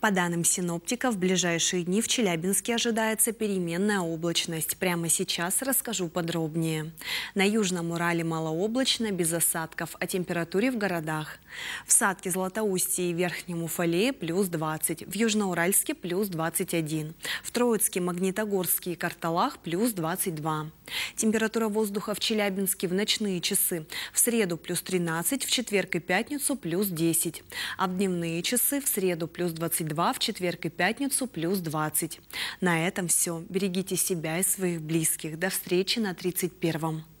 По данным синоптика, в ближайшие дни в Челябинске ожидается переменная облачность. Прямо сейчас расскажу подробнее. На Южном Урале малооблачно, без осадков, о температуре в городах. В Садке, Златоусте и Верхнем Уфалее плюс 20, в Южноуральске плюс 21, в Троицке, Магнитогорске и Карталах плюс 22. Температура воздуха в Челябинске в ночные часы в среду плюс 13, в четверг и пятницу плюс 10, а в дневные часы в среду плюс 20 22 в четверг и пятницу плюс 20. На этом все. Берегите себя и своих близких. До встречи на 31-м.